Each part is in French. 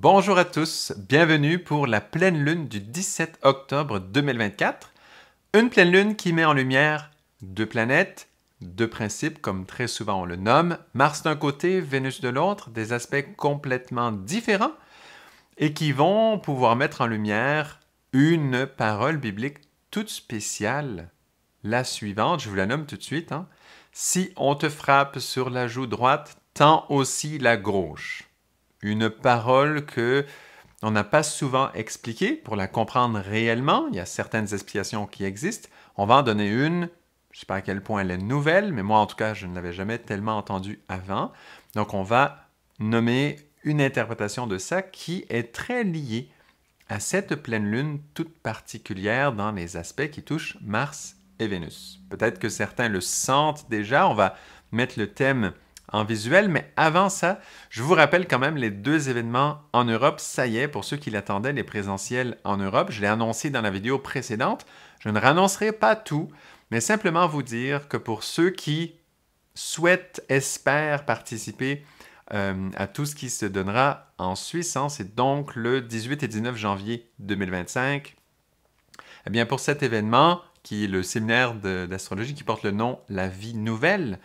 Bonjour à tous, bienvenue pour la pleine lune du 17 octobre 2024. Une pleine lune qui met en lumière deux planètes, deux principes comme très souvent on le nomme, Mars d'un côté, Vénus de l'autre, des aspects complètement différents et qui vont pouvoir mettre en lumière une parole biblique toute spéciale. La suivante, je vous la nomme tout de suite. Hein. Si on te frappe sur la joue droite, tends aussi la gauche une parole que on n'a pas souvent expliquée pour la comprendre réellement. Il y a certaines explications qui existent. On va en donner une. Je ne sais pas à quel point elle est nouvelle, mais moi en tout cas, je ne l'avais jamais tellement entendue avant. Donc on va nommer une interprétation de ça qui est très liée à cette pleine lune toute particulière dans les aspects qui touchent Mars et Vénus. Peut-être que certains le sentent déjà, on va mettre le thème en visuel. Mais avant ça, je vous rappelle quand même les deux événements en Europe. Ça y est, pour ceux qui l'attendaient, les présentiels en Europe. Je l'ai annoncé dans la vidéo précédente. Je ne rannoncerai pas tout, mais simplement vous dire que pour ceux qui souhaitent, espèrent participer euh, à tout ce qui se donnera en Suisse, hein, c'est donc le 18 et 19 janvier 2025. Eh bien, pour cet événement, qui est le séminaire d'astrologie qui porte le nom La vie nouvelle,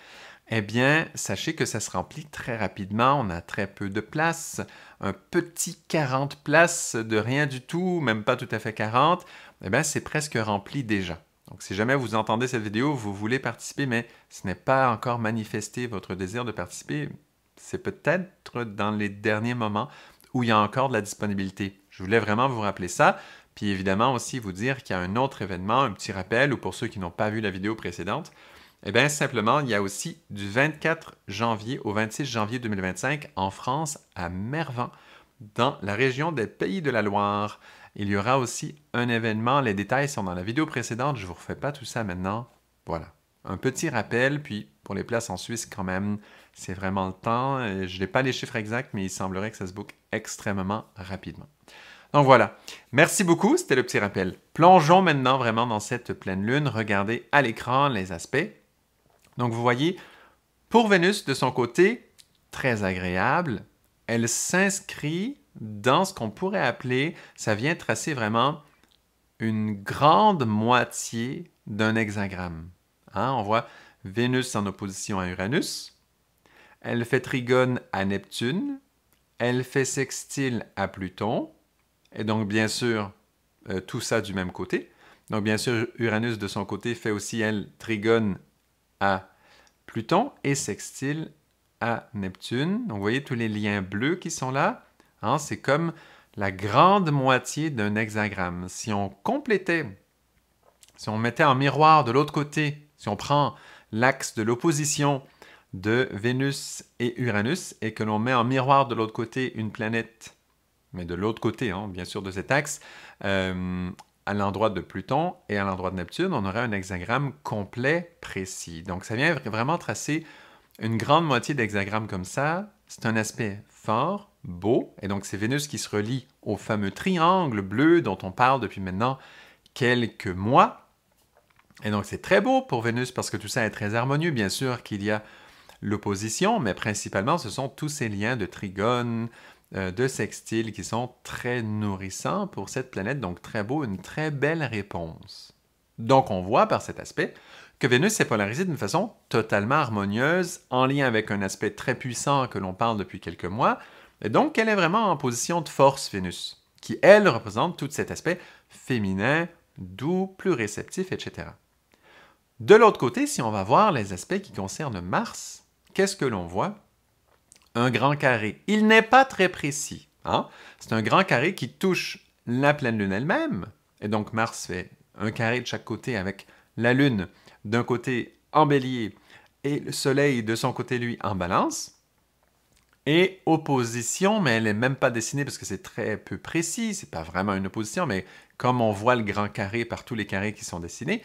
eh bien, sachez que ça se remplit très rapidement, on a très peu de place, un petit 40 places de rien du tout, même pas tout à fait 40, eh bien, c'est presque rempli déjà. Donc si jamais vous entendez cette vidéo, vous voulez participer, mais ce n'est pas encore manifesté votre désir de participer, c'est peut-être dans les derniers moments où il y a encore de la disponibilité. Je voulais vraiment vous rappeler ça, puis évidemment aussi vous dire qu'il y a un autre événement, un petit rappel, ou pour ceux qui n'ont pas vu la vidéo précédente, eh bien, simplement, il y a aussi du 24 janvier au 26 janvier 2025 en France, à Mervan, dans la région des Pays de la Loire. Il y aura aussi un événement, les détails sont dans la vidéo précédente, je ne vous refais pas tout ça maintenant. Voilà, un petit rappel, puis pour les places en Suisse quand même, c'est vraiment le temps. Euh, je n'ai pas les chiffres exacts, mais il semblerait que ça se boucle extrêmement rapidement. Donc voilà, merci beaucoup, c'était le petit rappel. Plongeons maintenant vraiment dans cette pleine lune, regardez à l'écran les aspects donc vous voyez, pour Vénus, de son côté, très agréable, elle s'inscrit dans ce qu'on pourrait appeler, ça vient tracer vraiment une grande moitié d'un hexagramme. Hein? On voit Vénus en opposition à Uranus, elle fait trigone à Neptune, elle fait sextile à Pluton, et donc bien sûr, euh, tout ça du même côté. Donc bien sûr, Uranus de son côté fait aussi, elle, trigone Pluton et sextile à Neptune. Donc, vous voyez tous les liens bleus qui sont là. Hein, c'est comme la grande moitié d'un hexagramme. Si on complétait, si on mettait un miroir de l'autre côté, si on prend l'axe de l'opposition de Vénus et Uranus et que l'on met en miroir de l'autre côté une planète, mais de l'autre côté, hein, bien sûr, de cet axe, euh, à l'endroit de Pluton et à l'endroit de Neptune, on aurait un hexagramme complet précis. Donc ça vient vraiment tracer une grande moitié d'hexagramme comme ça. C'est un aspect fort, beau, et donc c'est Vénus qui se relie au fameux triangle bleu dont on parle depuis maintenant quelques mois. Et donc c'est très beau pour Vénus parce que tout ça est très harmonieux. Bien sûr qu'il y a l'opposition, mais principalement ce sont tous ces liens de trigone, euh, de sextiles qui sont très nourrissants pour cette planète, donc très beau, une très belle réponse. Donc on voit par cet aspect que Vénus s'est polarisée d'une façon totalement harmonieuse, en lien avec un aspect très puissant que l'on parle depuis quelques mois, et donc qu'elle est vraiment en position de force, Vénus, qui elle représente tout cet aspect féminin, doux, plus réceptif, etc. De l'autre côté, si on va voir les aspects qui concernent Mars, qu'est-ce que l'on voit un grand carré. Il n'est pas très précis. Hein? C'est un grand carré qui touche la pleine Lune elle-même. Et donc Mars fait un carré de chaque côté avec la Lune d'un côté en bélier et le Soleil de son côté, lui, en balance. Et opposition, mais elle n'est même pas dessinée parce que c'est très peu précis, c'est pas vraiment une opposition, mais comme on voit le grand carré par tous les carrés qui sont dessinés,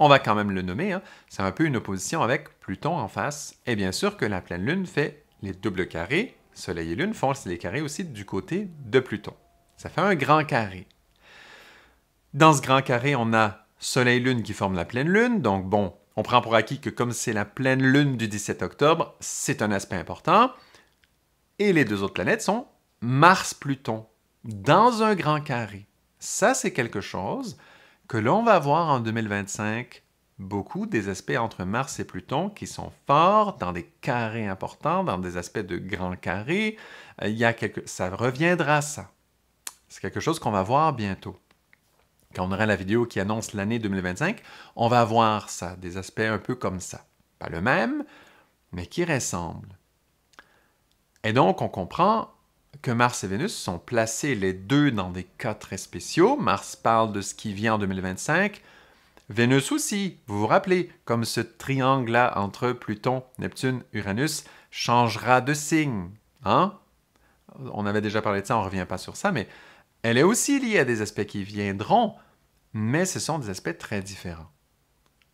on va quand même le nommer, hein. c'est un peu une opposition avec Pluton en face, et bien sûr que la pleine lune fait les doubles carrés, Soleil et Lune, font les carrés aussi du côté de Pluton. Ça fait un grand carré. Dans ce grand carré, on a Soleil-Lune et qui forme la pleine Lune. Donc bon, on prend pour acquis que comme c'est la pleine Lune du 17 octobre, c'est un aspect important. Et les deux autres planètes sont Mars-Pluton, dans un grand carré. Ça, c'est quelque chose que l'on va voir en 2025 beaucoup des aspects entre Mars et Pluton qui sont forts, dans des carrés importants, dans des aspects de grands carrés. Euh, il y a quelque... Ça reviendra, ça. C'est quelque chose qu'on va voir bientôt. Quand on aura la vidéo qui annonce l'année 2025, on va voir ça, des aspects un peu comme ça. Pas le même, mais qui ressemblent. Et donc, on comprend que Mars et Vénus sont placés les deux dans des cas très spéciaux. Mars parle de ce qui vient en 2025, Vénus aussi, vous vous rappelez, comme ce triangle-là entre Pluton, Neptune, Uranus, changera de signe. Hein? On avait déjà parlé de ça, on ne revient pas sur ça, mais elle est aussi liée à des aspects qui viendront, mais ce sont des aspects très différents.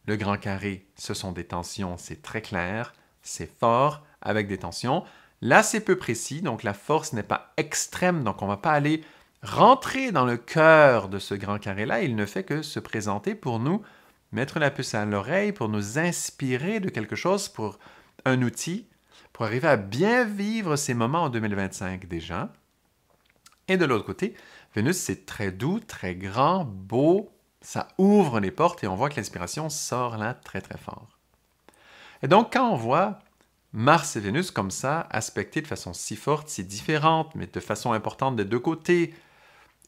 Le grand carré, ce sont des tensions, c'est très clair, c'est fort, avec des tensions. Là, c'est peu précis, donc la force n'est pas extrême, donc on ne va pas aller rentrer dans le cœur de ce grand carré-là, il ne fait que se présenter pour nous, mettre la puce à l'oreille, pour nous inspirer de quelque chose, pour un outil, pour arriver à bien vivre ces moments en 2025 déjà. Et de l'autre côté, Vénus, c'est très doux, très grand, beau, ça ouvre les portes et on voit que l'inspiration sort là très très fort. Et donc quand on voit Mars et Vénus comme ça, aspectés de façon si forte, si différente, mais de façon importante des deux côtés,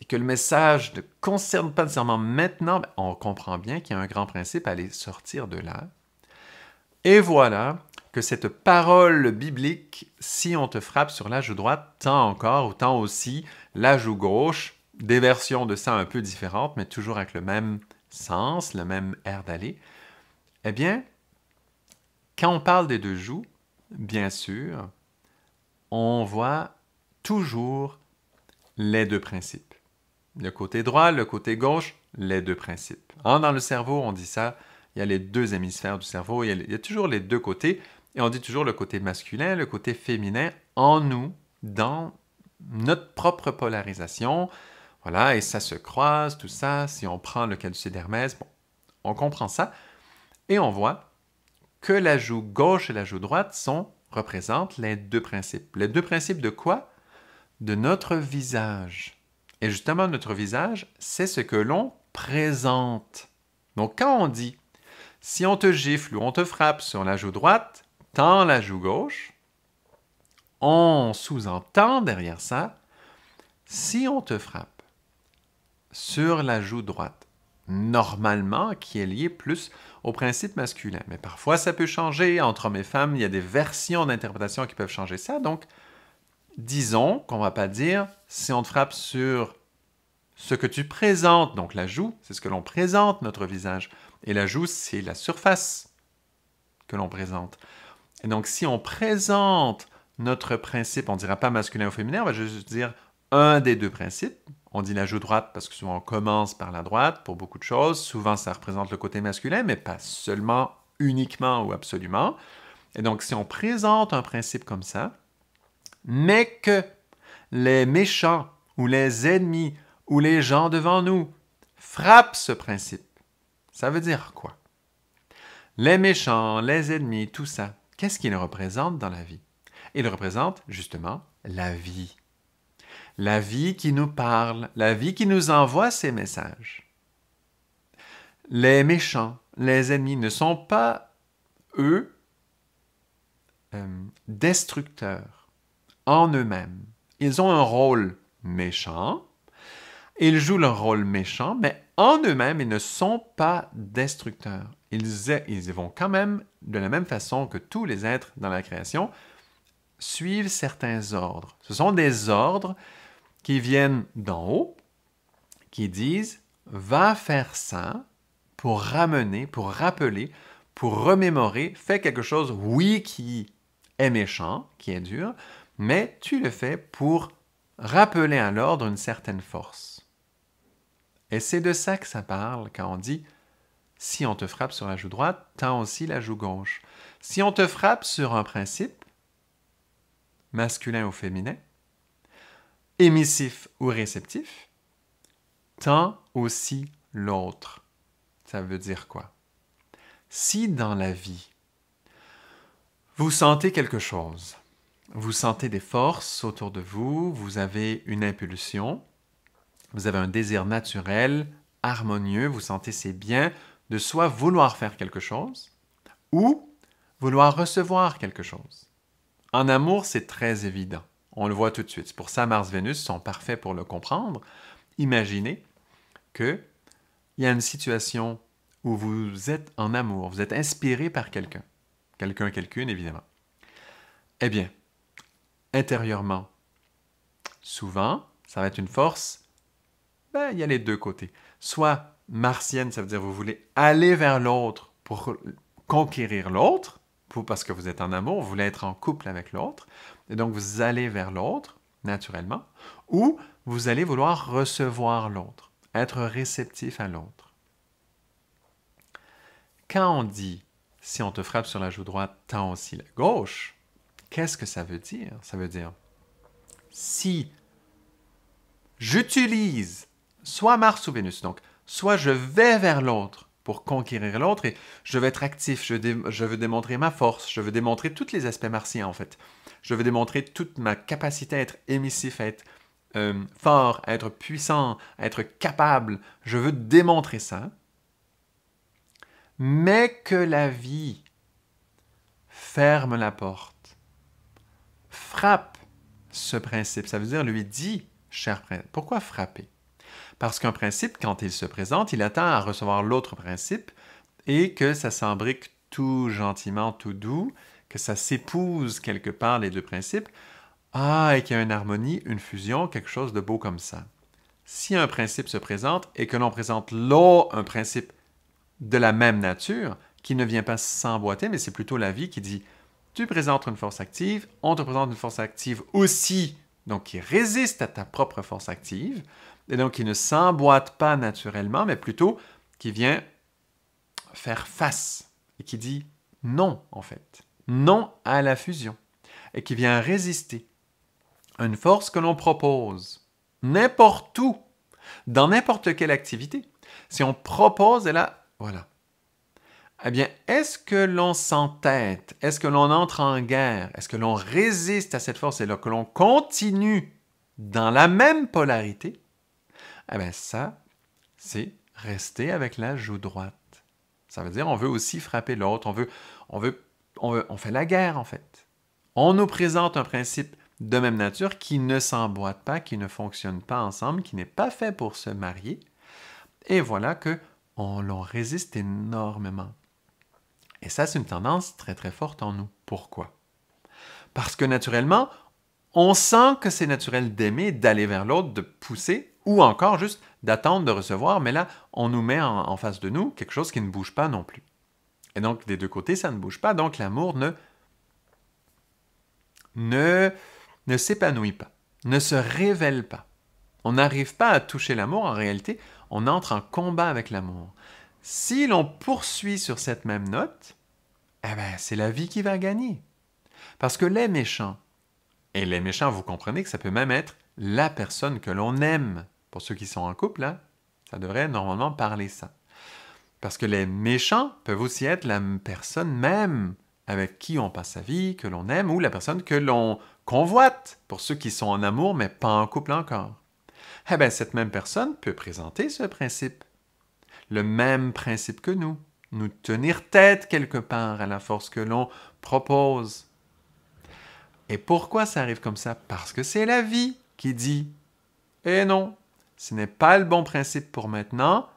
et que le message ne concerne pas nécessairement maintenant, on comprend bien qu'il y a un grand principe à aller sortir de là. Et voilà que cette parole biblique, si on te frappe sur la joue droite, tant encore ou tant aussi la joue gauche, des versions de ça un peu différentes, mais toujours avec le même sens, le même air d'aller, eh bien, quand on parle des deux joues, bien sûr, on voit toujours les deux principes le côté droit, le côté gauche, les deux principes. dans le cerveau, on dit ça, il y a les deux hémisphères du cerveau, il y, a, toujours les deux côtés, et on dit toujours le côté masculin, le côté féminin en nous, dans notre propre polarisation. Voilà, et ça se croise, tout ça. Si on prend le caducée d'Hermès, bon, on comprend ça. Et on voit que la joue gauche et la joue droite sont, représentent les deux principes. Les deux principes de quoi? De notre visage. Et justement, notre visage, c'est ce que l'on présente. Donc quand on dit si on te gifle ou on te frappe sur la joue droite, tends la joue gauche, on sous-entend derrière ça si on te frappe sur la joue droite, normalement qui est lié plus au principe masculin. Mais parfois ça peut changer, entre hommes et femmes, il y a des versions d'interprétation qui peuvent changer ça. Donc disons qu'on va pas dire si on te frappe sur ce que tu présentes, donc la joue, c'est ce que l'on présente, notre visage. Et la joue, c'est la surface que l'on présente. Et donc, si on présente notre principe, on ne dira pas masculin ou féminin, on va juste dire un des deux principes. On dit la joue droite parce que souvent on commence par la droite pour beaucoup de choses. Souvent, ça représente le côté masculin, mais pas seulement, uniquement ou absolument. Et donc, si on présente un principe comme ça, mais que les méchants ou les ennemis ou les gens devant nous frappent ce principe. Ça veut dire quoi Les méchants, les ennemis, tout ça, qu'est-ce qu'ils représentent dans la vie Ils représentent justement la vie. La vie qui nous parle, la vie qui nous envoie ces messages. Les méchants, les ennemis ne sont pas, eux, euh, destructeurs en eux-mêmes. Ils ont un rôle méchant, ils jouent leur rôle méchant, mais en eux-mêmes, ils ne sont pas destructeurs. Ils, ils vont quand même, de la même façon que tous les êtres dans la création, suivent certains ordres. Ce sont des ordres qui viennent d'en haut, qui disent va faire ça pour ramener, pour rappeler, pour remémorer, fais quelque chose, oui, qui est méchant, qui est dur, mais tu le fais pour rappeler à l'ordre une certaine force. Et c'est de ça que ça parle quand on dit si on te frappe sur la joue droite, tends aussi la joue gauche. Si on te frappe sur un principe, masculin ou féminin, émissif ou réceptif, tends aussi l'autre. Ça veut dire quoi? Si dans la vie, vous sentez quelque chose, vous sentez des forces autour de vous, vous avez une impulsion, vous avez un désir naturel, harmonieux, vous sentez c'est bien de soit vouloir faire quelque chose ou vouloir recevoir quelque chose. En amour, c'est très évident. On le voit tout de suite. Pour ça, Mars-Vénus sont parfaits pour le comprendre. Imaginez qu'il y a une situation où vous êtes en amour, vous êtes inspiré par quelqu'un, quelqu'un, quelqu'une évidemment. Eh bien, intérieurement. Souvent, ça va être une force, ben, il y a les deux côtés. Soit martienne, ça veut dire vous voulez aller vers l'autre pour conquérir l'autre, parce que vous êtes en amour, vous voulez être en couple avec l'autre, et donc vous allez vers l'autre, naturellement, ou vous allez vouloir recevoir l'autre, être réceptif à l'autre. Quand on dit si on te frappe sur la joue droite, tends aussi la gauche, Qu'est-ce que ça veut dire Ça veut dire si j'utilise soit Mars ou Vénus, donc soit je vais vers l'autre pour conquérir l'autre et je vais être actif, je, veux démontrer ma force, je veux démontrer tous les aspects martiens en fait. Je veux démontrer toute ma capacité à être émissif, à être euh, fort, à être puissant, à être capable. Je veux démontrer ça. Mais que la vie ferme la porte frappe ce principe, ça veut dire lui dit, cher principe, pourquoi frapper Parce qu'un principe, quand il se présente, il attend à recevoir l'autre principe et que ça s'embrique tout gentiment, tout doux, que ça s'épouse quelque part les deux principes, ah, et qu'il y a une harmonie, une fusion, quelque chose de beau comme ça. Si un principe se présente et que l'on présente l'autre, un principe de la même nature, qui ne vient pas s'emboîter, mais c'est plutôt la vie qui dit tu présentes une force active, on te présente une force active aussi, donc qui résiste à ta propre force active, et donc qui ne s'emboîte pas naturellement, mais plutôt qui vient faire face et qui dit non, en fait, non à la fusion, et qui vient résister. à Une force que l'on propose, n'importe où, dans n'importe quelle activité. Si on propose, et là, voilà, eh bien, est-ce que l'on s'entête? Est-ce que l'on entre en guerre? Est-ce que l'on résiste à cette force et que l'on continue dans la même polarité? Eh bien, ça, c'est rester avec la joue droite. Ça veut dire on veut aussi frapper l'autre, on veut, on veut, on fait la guerre en fait. On nous présente un principe de même nature qui ne s'emboîte pas, qui ne fonctionne pas ensemble, qui n'est pas fait pour se marier. Et voilà que on résiste énormément. Et ça, c'est une tendance très très forte en nous. Pourquoi Parce que naturellement, on sent que c'est naturel d'aimer, d'aller vers l'autre, de pousser, ou encore juste d'attendre de recevoir, mais là, on nous met en, face de nous quelque chose qui ne bouge pas non plus. Et donc, des deux côtés, ça ne bouge pas, donc l'amour ne, ne s'épanouit pas, ne se révèle pas. On n'arrive pas à toucher l'amour, en réalité, on entre en combat avec l'amour. Si l'on poursuit sur cette même note, eh ben, c'est la vie qui va gagner. Parce que les méchants, et les méchants, vous comprenez que ça peut même être la personne que l'on aime. Pour ceux qui sont en couple, là, hein, ça devrait normalement parler ça. Parce que les méchants peuvent aussi être la personne même avec qui on passe sa vie, que l'on aime, ou la personne que l'on convoite, pour ceux qui sont en amour mais pas en couple encore. Eh bien, cette même personne peut présenter ce principe le même principe que nous, nous tenir tête quelque part à la force que l'on propose. Et pourquoi ça arrive comme ça Parce que c'est la vie qui dit Eh non, ce n'est pas le bon principe pour maintenant,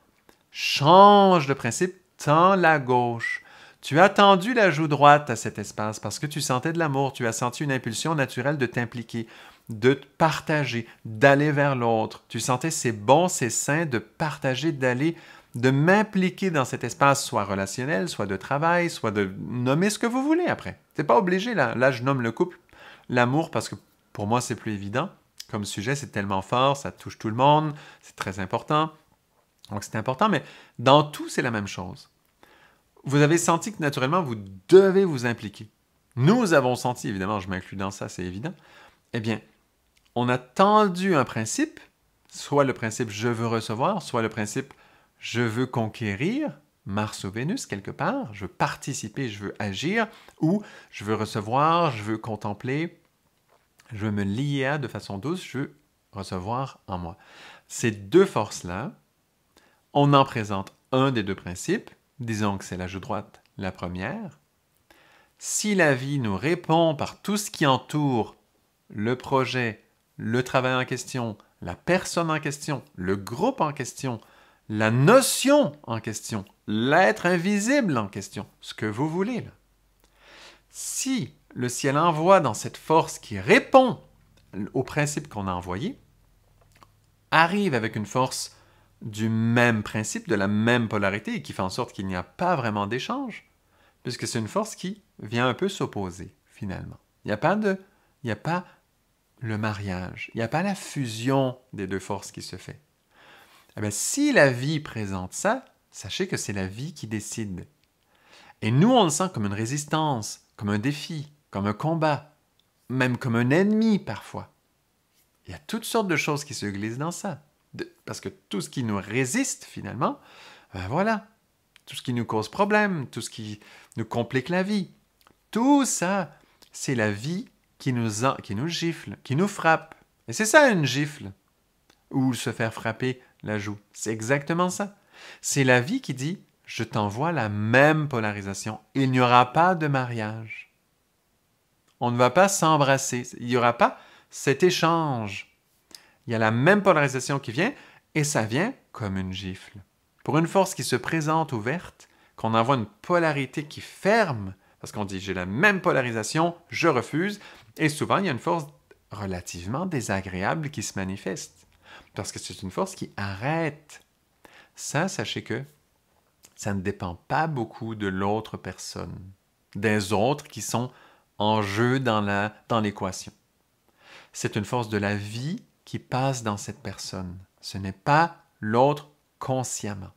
change de principe, tends la gauche. Tu as tendu la joue droite à cet espace parce que tu sentais de l'amour, tu as senti une impulsion naturelle de t'impliquer, de partager, d'aller vers l'autre. Tu sentais c'est bon, c'est sain de partager, d'aller de m'impliquer dans cet espace, soit relationnel, soit de travail, soit de nommer ce que vous voulez après. C'est pas obligé, là. Là, je nomme le couple, l'amour, parce que pour moi, c'est plus évident. Comme sujet, c'est tellement fort, ça touche tout le monde, c'est très important. Donc, c'est important, mais dans tout, c'est la même chose. Vous avez senti que naturellement, vous devez vous impliquer. Nous avons senti, évidemment, je m'inclus dans ça, c'est évident. Eh bien, on a tendu un principe, soit le principe je veux recevoir, soit le principe je veux conquérir Mars ou Vénus quelque part, je veux participer, je veux agir, ou je veux recevoir, je veux contempler, je veux me lier à de façon douce, je veux recevoir en moi. Ces deux forces-là, on en présente un des deux principes, disons que c'est la joue droite, la première. Si la vie nous répond par tout ce qui entoure le projet, le travail en question, la personne en question, le groupe en question, la notion en question, l'être invisible en question, ce que vous voulez. Là. Si le ciel envoie dans cette force qui répond au principe qu'on a envoyé, arrive avec une force du même principe, de la même polarité, et qui fait en sorte qu'il n'y a pas vraiment d'échange, puisque c'est une force qui vient un peu s'opposer, finalement. Il n'y a pas de... Il n'y a pas le mariage, il n'y a pas la fusion des deux forces qui se fait. Eh si la vie présente ça, sachez que c'est la vie qui décide. Et nous, on le sent comme une résistance, comme un défi, comme un combat, même comme un ennemi parfois. Il y a toutes sortes de choses qui se glissent dans ça. parce que tout ce qui nous résiste finalement, ben voilà, tout ce qui nous cause problème, tout ce qui nous complique la vie, tout ça, c'est la vie qui nous, qui nous gifle, qui nous frappe. Et c'est ça une gifle, ou se faire frapper la joue. C'est exactement ça. C'est la vie qui dit je t'envoie la même polarisation. Il n'y aura pas de mariage. On ne va pas s'embrasser. Il n'y aura pas cet échange. Il y a la même polarisation qui vient et ça vient comme une gifle. Pour une force qui se présente ouverte, qu'on envoie une polarité qui ferme, parce qu'on dit j'ai la même polarisation, je refuse, et souvent il y a une force relativement désagréable qui se manifeste. Parce que c'est une force qui arrête. Ça, sachez que ça ne dépend pas beaucoup de l'autre personne, des autres qui sont en jeu dans l'équation. Dans c'est une force de la vie qui passe dans cette personne. Ce n'est pas l'autre consciemment.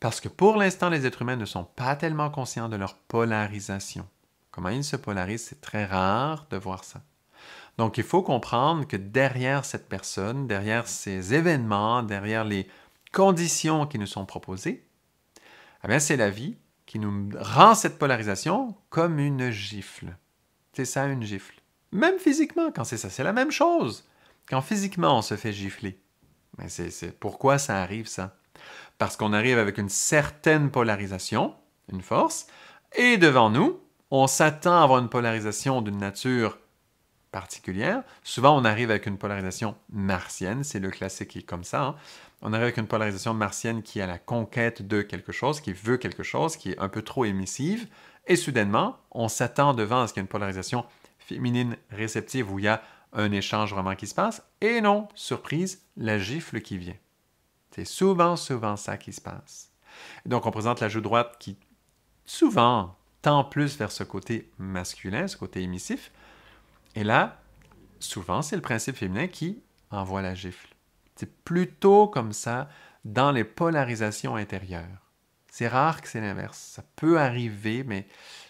Parce que pour l'instant, les êtres humains ne sont pas tellement conscients de leur polarisation. Comment ils se polarisent, c'est très rare de voir ça. Donc, il faut comprendre que derrière cette personne, derrière ces événements, derrière les conditions qui nous sont proposées, eh c'est la vie qui nous rend cette polarisation comme une gifle. C'est ça, une gifle. Même physiquement, quand c'est ça, c'est la même chose. Quand physiquement, on se fait gifler. Mais c'est pourquoi ça arrive, ça? Parce qu'on arrive avec une certaine polarisation, une force, et devant nous, on s'attend à avoir une polarisation d'une nature particulière. Souvent, on arrive avec une polarisation martienne, c'est le classique qui est comme ça. Hein. On arrive avec une polarisation martienne qui est à la conquête de quelque chose, qui veut quelque chose, qui est un peu trop émissive. Et soudainement, on s'attend devant à ce qu'il y ait une polarisation féminine réceptive où il y a un échange vraiment qui se passe. Et non, surprise, la gifle qui vient. C'est souvent, souvent ça qui se passe. donc, on présente la joue droite qui, souvent, tend plus vers ce côté masculin, ce côté émissif, et là, souvent, c'est le principe féminin qui envoie la gifle. C'est plutôt comme ça dans les polarisations intérieures. C'est rare que c'est l'inverse. Ça peut arriver, mais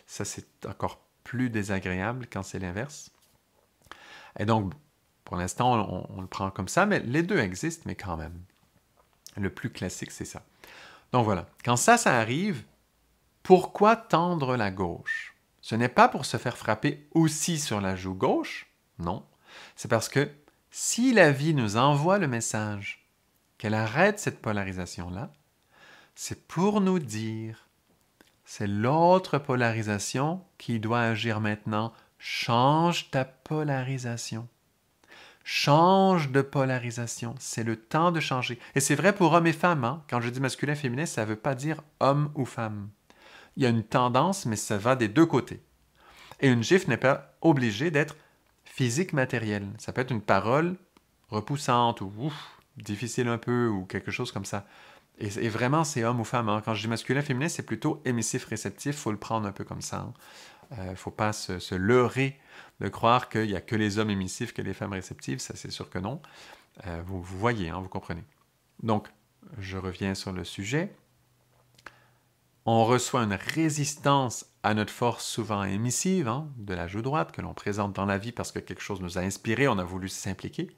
ça, c'est encore plus désagréable quand c'est l'inverse. Et donc, pour l'instant, on, le prend comme ça, mais les deux existent, mais quand même. Le plus classique, c'est ça. Donc voilà, quand ça, ça arrive, pourquoi tendre la gauche ce n'est pas pour se faire frapper aussi sur la joue gauche, non. C'est parce que si la vie nous envoie le message qu'elle arrête cette polarisation-là, c'est pour nous dire, c'est l'autre polarisation qui doit agir maintenant. Change ta polarisation. Change de polarisation. C'est le temps de changer. Et c'est vrai pour hommes et femmes. Hein. Quand je dis masculin, féminin, ça ne veut pas dire homme ou femme il y a une tendance, mais ça va des deux côtés. Et une gifle n'est pas obligée d'être physique matérielle. Ça peut être une parole repoussante ou difficile un peu ou quelque chose comme ça. Et, vraiment, c'est homme ou femme. Hein. Quand je dis masculin, féminin, c'est plutôt émissif, réceptif. faut le prendre un peu comme ça. Il hein. ne euh, faut pas se, leurrer de croire qu'il n'y a que les hommes émissifs, que les femmes réceptives. Ça, c'est sûr que non. Euh, vous, voyez, hein, vous comprenez. Donc, je reviens sur le sujet on reçoit une résistance à notre force souvent émissive, hein, de la joue droite, que l'on présente dans la vie parce que quelque chose nous a inspiré, on a voulu s'impliquer.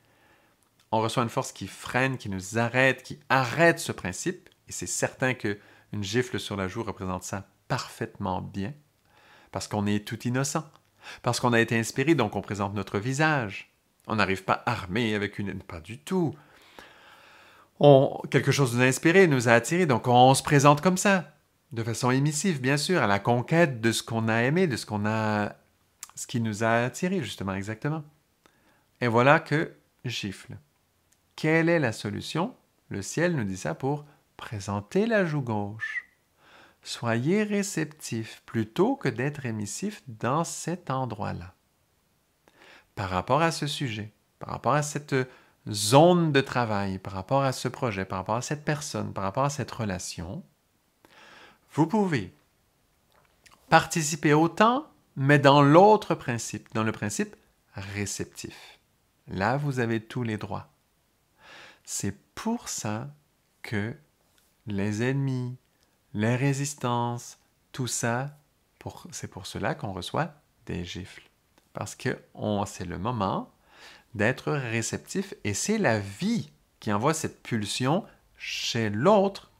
On reçoit une force qui freine, qui nous arrête, qui arrête ce principe, et c'est certain que une gifle sur la joue représente ça parfaitement bien, parce qu'on est tout innocent, parce qu'on a été inspiré, donc on présente notre visage. On n'arrive pas armé avec une... Pas du tout. On... Quelque chose nous a inspiré, nous a attiré, donc on se présente comme ça de façon émissive, bien sûr, à la conquête de ce qu'on a aimé, de ce qu'on a, ce qui nous a attiré, justement, exactement. Et voilà que gifle. Quelle est la solution Le ciel nous dit ça pour présenter la joue gauche. Soyez réceptif plutôt que d'être émissif dans cet endroit-là. Par rapport à ce sujet, par rapport à cette zone de travail, par rapport à ce projet, par rapport à cette personne, par rapport à cette relation, vous pouvez participer autant, mais dans l'autre principe, dans le principe réceptif. Là, vous avez tous les droits. C'est pour ça que les ennemis, les résistances, tout ça, c'est pour cela qu'on reçoit des gifles. Parce que c'est le moment d'être réceptif et c'est la vie qui envoie cette pulsion chez l'autre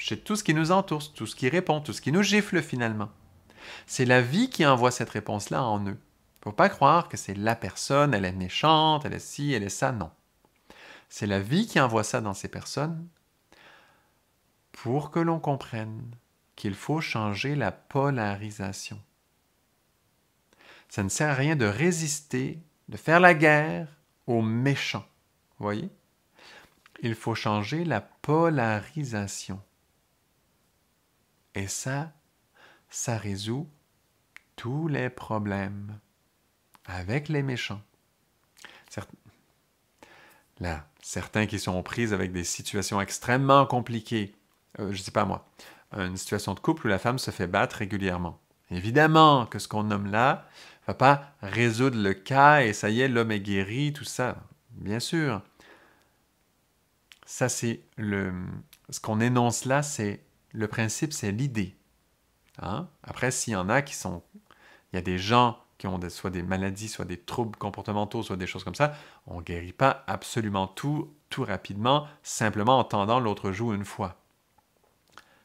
c'est tout ce qui nous entoure, tout ce qui répond, tout ce qui nous gifle finalement. C'est la vie qui envoie cette réponse-là en eux. Faut pas croire que c'est la personne, elle est méchante, elle est ci, elle est ça, non. C'est la vie qui envoie ça dans ces personnes pour que l'on comprenne qu'il faut changer la polarisation. Ça ne sert à rien de résister, de faire la guerre aux méchants. Voyez Il faut changer la polarisation. Et ça, ça résout tous les problèmes avec les méchants. Là, certains qui sont prises avec des situations extrêmement compliquées, euh, je ne sais pas moi, une situation de couple où la femme se fait battre régulièrement. Évidemment que ce qu'on nomme là ne va pas résoudre le cas et ça y est, l'homme est guéri, tout ça. Bien sûr. Ça, c'est le... Ce qu'on énonce là, c'est le principe, c'est l'idée. Hein. Après, s'il y en a qui sont... Il y a des gens qui ont soit des maladies, soit des troubles comportementaux, soit des choses comme ça, on ne guérit pas absolument tout, tout rapidement, simplement en tendant l'autre joue une fois.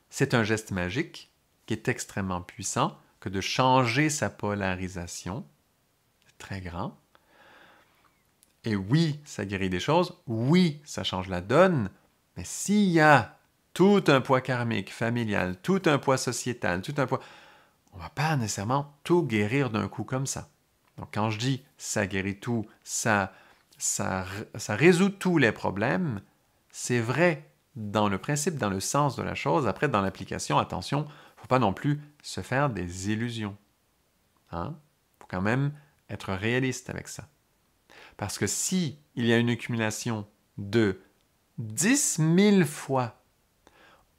C'est un geste magique qui est extrêmement puissant, que de changer sa polarisation, très grand. Et oui, ça guérit des choses, oui, ça change la donne, mais s'il y a tout un poids karmique, familial, tout un poids sociétal, tout un poids. On ne va pas nécessairement tout guérir d'un coup comme ça. Donc quand je dis ça guérit tout, ça, ça, ça résout tous les problèmes, c'est vrai dans le principe, dans le sens de la chose. Après, dans l'application, attention, il ne faut pas non plus se faire des illusions. Il hein. faut quand même être réaliste avec ça. Parce que si il y a une accumulation de 10 000 fois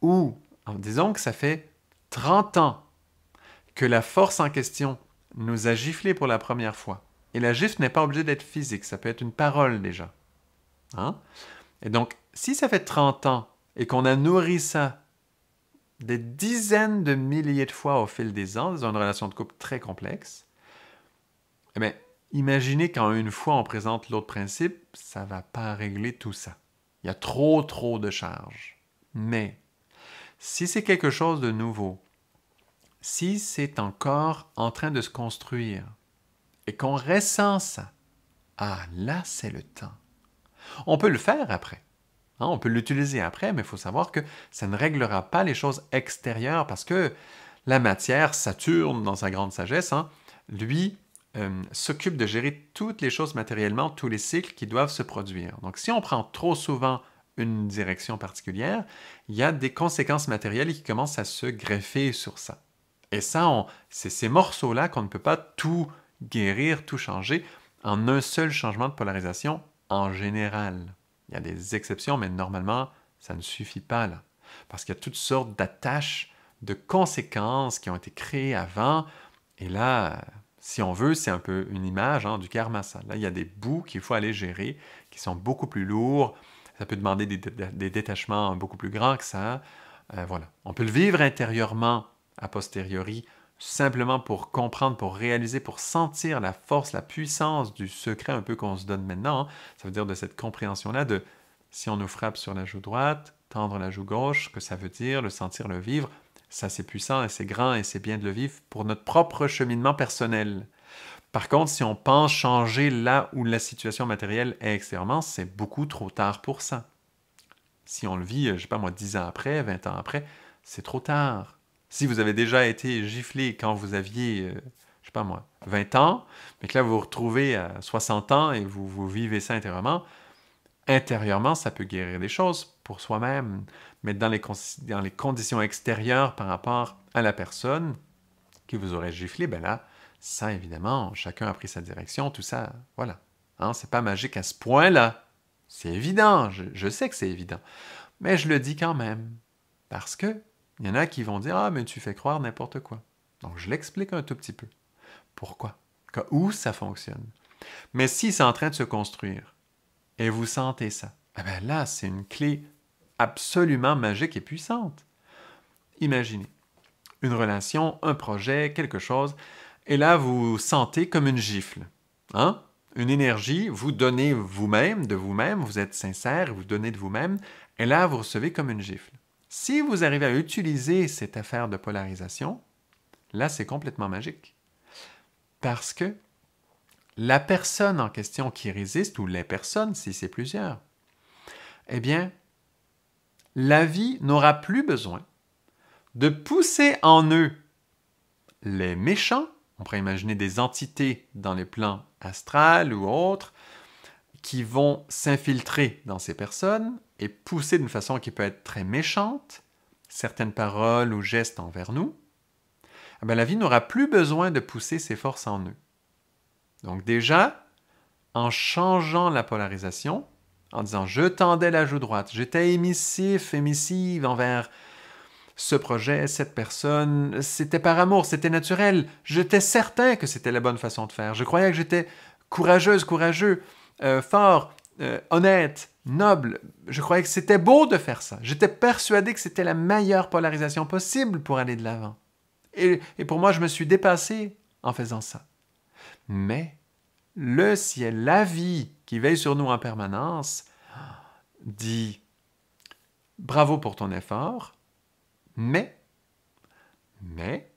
ou en disant que ça fait 30 ans que la force en question nous a giflé pour la première fois. Et la gifle n'est pas obligée d'être physique, ça peut être une parole déjà. Hein. Et donc, si ça fait 30 ans et qu'on a nourri ça des dizaines de milliers de fois au fil des ans, dans une relation de couple très complexe, eh imaginez quand une fois on présente l'autre principe, ça ne va pas régler tout ça. Il y a trop, trop de charges. Mais si c'est quelque chose de nouveau, si c'est encore en train de se construire et qu'on ressent ça, ah là c'est le temps. On peut le faire après. Hein, on peut l'utiliser après, mais il faut savoir que ça ne réglera pas les choses extérieures parce que la matière, Saturne, dans sa grande sagesse, hein. lui euh, s'occupe de gérer toutes les choses matériellement, tous les cycles qui doivent se produire. Donc si on prend trop souvent une direction particulière, il y a des conséquences matérielles qui commencent à se greffer sur ça. Et ça, c'est ces morceaux-là qu'on ne peut pas tout guérir, tout changer en un seul changement de polarisation en général. Il y a des exceptions, mais normalement, ça ne suffit pas là. Parce qu'il y a toutes sortes d'attaches, de conséquences qui ont été créées avant. Et là, si on veut, c'est un peu une image hein, du karma. Là, il y a des bouts qu'il faut aller gérer, qui sont beaucoup plus lourds, ça peut demander des, détachements beaucoup plus grands que ça. Hein. Euh, voilà. On peut le vivre intérieurement, a posteriori, simplement pour comprendre, pour réaliser, pour sentir la force, la puissance du secret un peu qu'on se donne maintenant. Hein. Ça veut dire de cette compréhension-là de si on nous frappe sur la joue droite, tendre la joue gauche, que ça veut dire, le sentir, le vivre. Ça, c'est puissant et c'est grand et c'est bien de le vivre pour notre propre cheminement personnel. Par contre, si on pense changer là où la situation matérielle est extérieurement, c'est beaucoup trop tard pour ça. Si on le vit, euh, je ne sais pas moi, 10 ans après, 20 ans après, c'est trop tard. Si vous avez déjà été giflé quand vous aviez, je euh, je sais pas moi, 20 ans, mais que là vous vous retrouvez à 60 ans et vous, vous vivez ça intérieurement, intérieurement, ça peut guérir des choses pour soi-même, mais dans les, dans les, conditions extérieures par rapport à la personne qui vous aurait giflé, ben là, ça, évidemment, chacun a pris sa direction, tout ça, voilà. Ce hein, c'est pas magique à ce point-là. C'est évident, je, sais que c'est évident. Mais je le dis quand même, parce que il y en a qui vont dire Ah, mais tu fais croire n'importe quoi. Donc je l'explique un tout petit peu. Pourquoi Où ça fonctionne Mais si c'est en train de se construire et vous sentez ça, eh bien là, c'est une clé absolument magique et puissante. Imaginez une relation, un projet, quelque chose et là, vous sentez comme une gifle. Hein? Une énergie, vous donnez vous-même, de vous-même, vous êtes sincère, vous donnez de vous-même, et là, vous recevez comme une gifle. Si vous arrivez à utiliser cette affaire de polarisation, là, c'est complètement magique. Parce que la personne en question qui résiste, ou les personnes, si c'est plusieurs, eh bien, la vie n'aura plus besoin de pousser en eux les méchants on pourrait imaginer des entités dans les plans astral ou autres qui vont s'infiltrer dans ces personnes et pousser d'une façon qui peut être très méchante certaines paroles ou gestes envers nous, eh la vie n'aura plus besoin de pousser ses forces en eux. Donc déjà, en changeant la polarisation, en disant je tendais la joue droite, j'étais émissif, émissive envers ce projet, cette personne, c'était par amour, c'était naturel. J'étais certain que c'était la bonne façon de faire. Je croyais que j'étais courageuse, courageux, euh, fort, euh, honnête, noble. Je croyais que c'était beau de faire ça. J'étais persuadé que c'était la meilleure polarisation possible pour aller de l'avant. Et, et pour moi, je me suis dépassé en faisant ça. Mais le ciel, la vie qui veille sur nous en permanence, dit Bravo pour ton effort, mais, mais,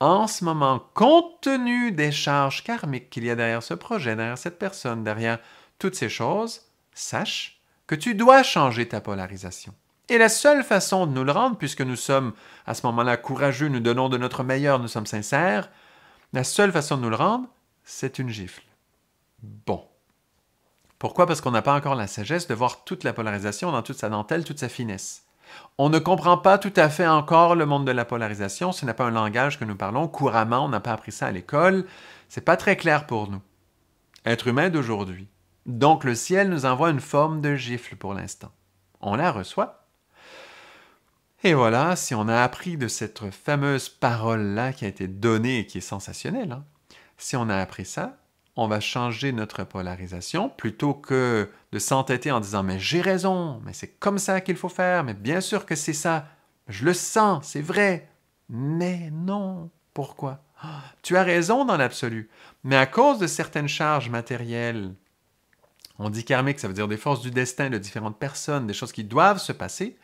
en ce moment, compte tenu des charges karmiques qu'il y a derrière ce projet, derrière cette personne, derrière toutes ces choses, sache que tu dois changer ta polarisation. Et la seule façon de nous le rendre, puisque nous sommes à ce moment-là courageux, nous donnons de notre meilleur, nous sommes sincères, la seule façon de nous le rendre, c'est une gifle. Bon. Pourquoi Parce qu'on n'a pas encore la sagesse de voir toute la polarisation dans toute sa dentelle, toute sa finesse. On ne comprend pas tout à fait encore le monde de la polarisation, ce n'est pas un langage que nous parlons couramment, on n'a pas appris ça à l'école, c'est pas très clair pour nous. Être humain d'aujourd'hui. Donc le ciel nous envoie une forme de gifle pour l'instant. On la reçoit. Et voilà, si on a appris de cette fameuse parole-là qui a été donnée et qui est sensationnelle, hein, si on a appris ça, on va changer notre polarisation plutôt que de s'entêter en disant mais j'ai raison, mais c'est comme ça qu'il faut faire, mais bien sûr que c'est ça, je le sens, c'est vrai. Mais non, pourquoi ah, Tu as raison dans l'absolu, mais à cause de certaines charges matérielles, on dit karmique, ça veut dire des forces du destin de différentes personnes, des choses qui doivent se passer,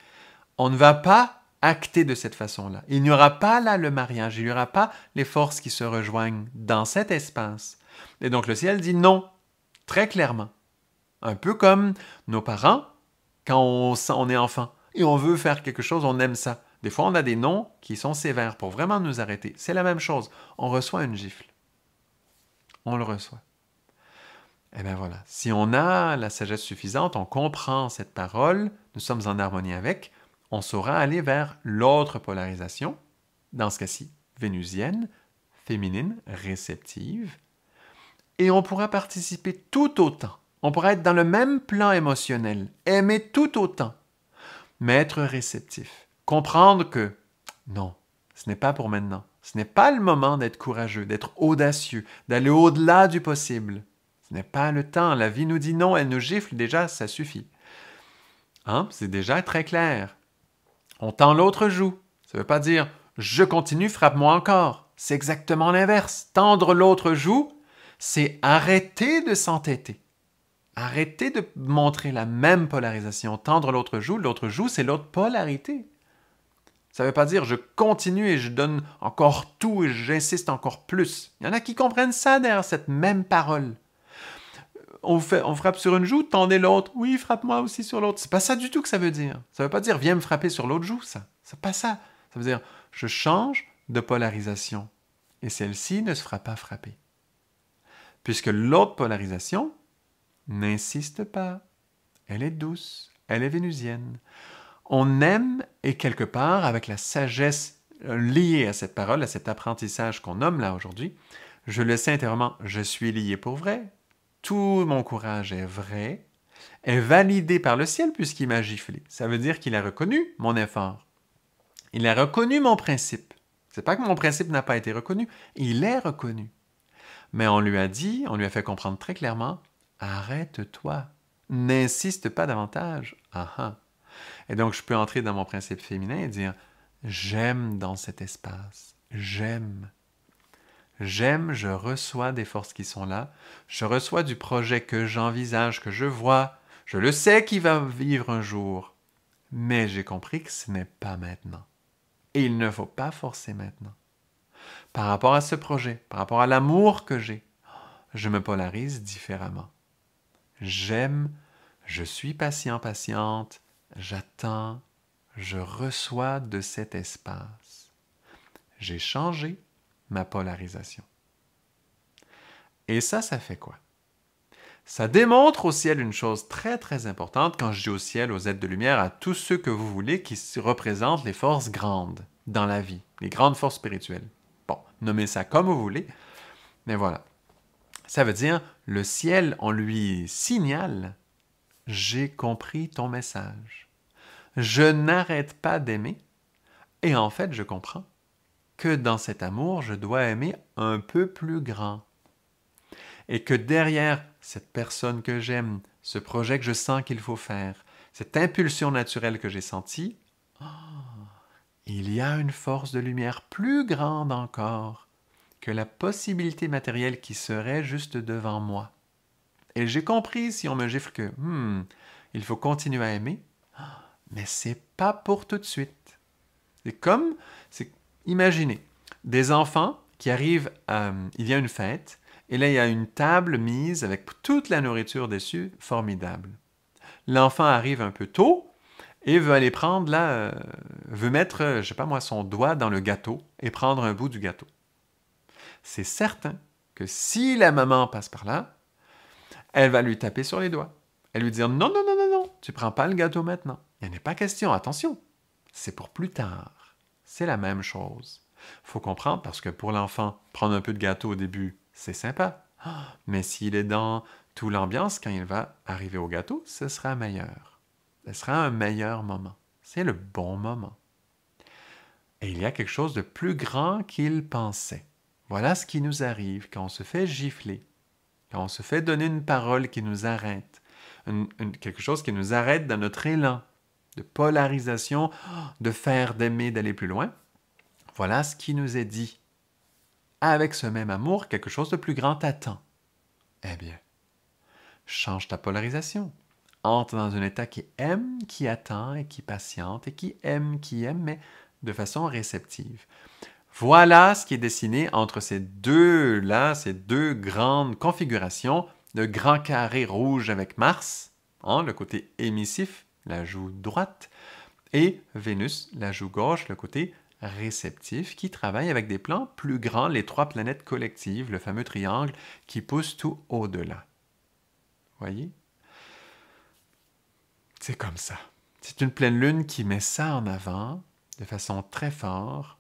on ne va pas acter de cette façon-là. Il n'y aura pas là le mariage, il n'y aura pas les forces qui se rejoignent dans cet espace. Et donc le ciel dit non, très clairement. Un peu comme nos parents quand on, est enfant et on veut faire quelque chose, on aime ça. Des fois, on a des noms qui sont sévères pour vraiment nous arrêter. C'est la même chose. On reçoit une gifle. On le reçoit. Eh bien voilà, si on a la sagesse suffisante, on comprend cette parole, nous sommes en harmonie avec, on saura aller vers l'autre polarisation, dans ce cas-ci vénusienne, féminine, réceptive, et on pourra participer tout autant. On pourra être dans le même plan émotionnel, aimer tout autant, mais être réceptif, comprendre que non, ce n'est pas pour maintenant, ce n'est pas le moment d'être courageux, d'être audacieux, d'aller au-delà du possible. Ce n'est pas le temps, la vie nous dit non, elle nous gifle déjà, ça suffit. Hein? C'est déjà très clair. On tend l'autre joue. Ça ne veut pas dire je continue, frappe-moi encore. C'est exactement l'inverse. Tendre l'autre joue, c'est arrêter de s'entêter. Arrêter de montrer la même polarisation. Tendre l'autre joue, l'autre joue, c'est l'autre polarité. Ça ne veut pas dire je continue et je donne encore tout et j'insiste encore plus. Il y en a qui comprennent ça derrière cette même parole. On, frappe sur une joue, tendez l'autre. Oui, frappe-moi aussi sur l'autre. C'est pas ça du tout que ça veut dire. Ça ne veut pas dire viens me frapper sur l'autre joue, ça. C'est pas ça. Ça veut dire je change de polarisation et celle-ci ne se fera pas frapper puisque l'autre polarisation n'insiste pas. Elle est douce, elle est vénusienne. On aime, et quelque part, avec la sagesse euh, liée à cette parole, à cet apprentissage qu'on nomme là aujourd'hui, je le sais intérieurement, je suis lié pour vrai, tout mon courage est vrai, est validé par le ciel puisqu'il m'a giflé. Ça veut dire qu'il a reconnu mon effort. Il a reconnu mon principe. C'est pas que mon principe n'a pas été reconnu, il est reconnu. Mais on lui a dit, on lui a fait comprendre très clairement, arrête-toi, n'insiste pas davantage. Ah, ah. Et donc, je peux entrer dans mon principe féminin et dire, j'aime dans cet espace, j'aime. J'aime, je reçois des forces qui sont là, je reçois du projet que j'envisage, que je vois, je le sais qu'il va vivre un jour, mais j'ai compris que ce n'est pas maintenant. Et il ne faut pas forcer maintenant par rapport à ce projet, par rapport à l'amour que j'ai. Je me polarise différemment. J'aime, je suis patient, patiente, j'attends, je reçois de cet espace. J'ai changé ma polarisation. Et ça, ça fait quoi? Ça démontre au ciel une chose très très importante quand je dis au ciel, aux êtres de lumière, à tous ceux que vous voulez qui représentent les forces grandes dans la vie, les grandes forces spirituelles nommez ça comme vous voulez, mais voilà. Ça veut dire, le ciel, on lui signale, j'ai compris ton message. Je n'arrête pas d'aimer, et en fait, je comprends que dans cet amour, je dois aimer un peu plus grand. Et que derrière cette personne que j'aime, ce projet que je sens qu'il faut faire, cette impulsion naturelle que j'ai sentie, oh, il y a une force de lumière plus grande encore que la possibilité matérielle qui serait juste devant moi. Et j'ai compris si on me gifle que hmm, il faut continuer à aimer, mais c'est pas pour tout de suite. C'est comme, c'est, imaginez, des enfants qui arrivent, à, euh, il y a une fête, et là il y a une table mise avec toute la nourriture dessus, formidable. L'enfant arrive un peu tôt, et veut aller prendre là, euh, veut mettre, euh, je sais pas moi, son doigt dans le gâteau et prendre un bout du gâteau. C'est certain que si la maman passe par là, elle va lui taper sur les doigts. Elle lui dire non, non, non, non, non, tu prends pas le gâteau maintenant. Il n'y a pas question, attention, c'est pour plus tard. C'est la même chose. Faut comprendre parce que pour l'enfant, prendre un peu de gâteau au début, c'est sympa. Ah, mais s'il est dans tout l'ambiance, quand il va arriver au gâteau, ce sera meilleur ce sera un meilleur moment. C'est le bon moment. Et il y a quelque chose de plus grand qu'il pensait. Voilà ce qui nous arrive quand on se fait gifler, quand on se fait donner une parole qui nous arrête, quelque chose qui nous arrête dans notre élan de polarisation, de faire, d'aimer, d'aller plus loin. Voilà ce qui nous est dit. Avec ce même amour, quelque chose de plus grand t'attend. Eh bien, change ta polarisation, entre dans un état qui aime, qui attend et qui patiente et qui aime, qui aime, mais de façon réceptive. Voilà ce qui est dessiné entre ces deux-là, ces deux grandes configurations, de grand carré rouge avec Mars, hein, le côté émissif, la joue droite, et Vénus, la joue gauche, le côté réceptif, qui travaille avec des plans plus grands, les trois planètes collectives, le fameux triangle qui pousse tout au-delà. Voyez c'est comme ça. C'est une pleine lune qui met ça en avant de façon très forte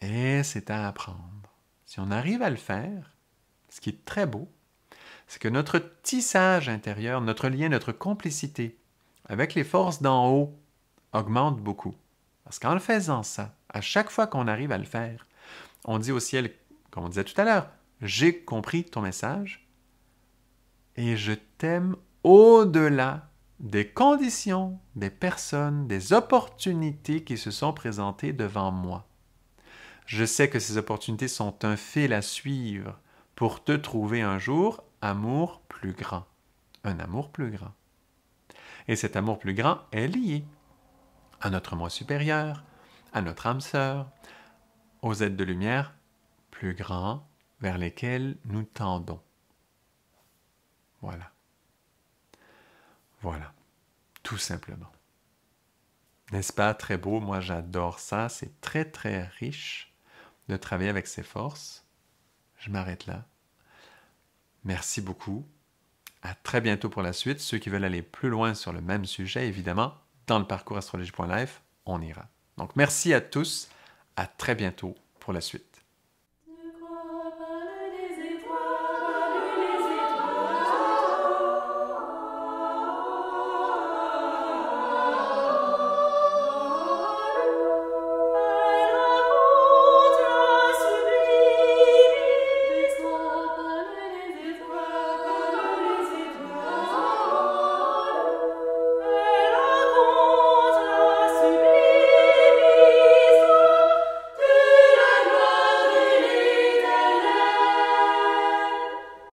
et c'est à apprendre. Si on arrive à le faire, ce qui est très beau, c'est que notre tissage intérieur, notre lien, notre complicité avec les forces d'en haut augmente beaucoup. Parce qu'en faisant ça, à chaque fois qu'on arrive à le faire, on dit au ciel, comme on disait tout à l'heure, j'ai compris ton message et je t'aime au-delà des conditions, des personnes, des opportunités qui se sont présentées devant moi. Je sais que ces opportunités sont un fil à suivre pour te trouver un jour amour plus grand, un amour plus grand. Et cet amour plus grand est lié à notre moi supérieur, à notre âme sœur, aux aides de lumière plus grands vers lesquels nous tendons. Voilà. Voilà, tout simplement. N'est-ce pas très beau Moi j'adore ça, c'est très très riche de travailler avec ces forces. Je m'arrête là. Merci beaucoup. À très bientôt pour la suite. Ceux qui veulent aller plus loin sur le même sujet, évidemment, dans le parcours astrologie.life, on ira. Donc merci à tous. À très bientôt pour la suite.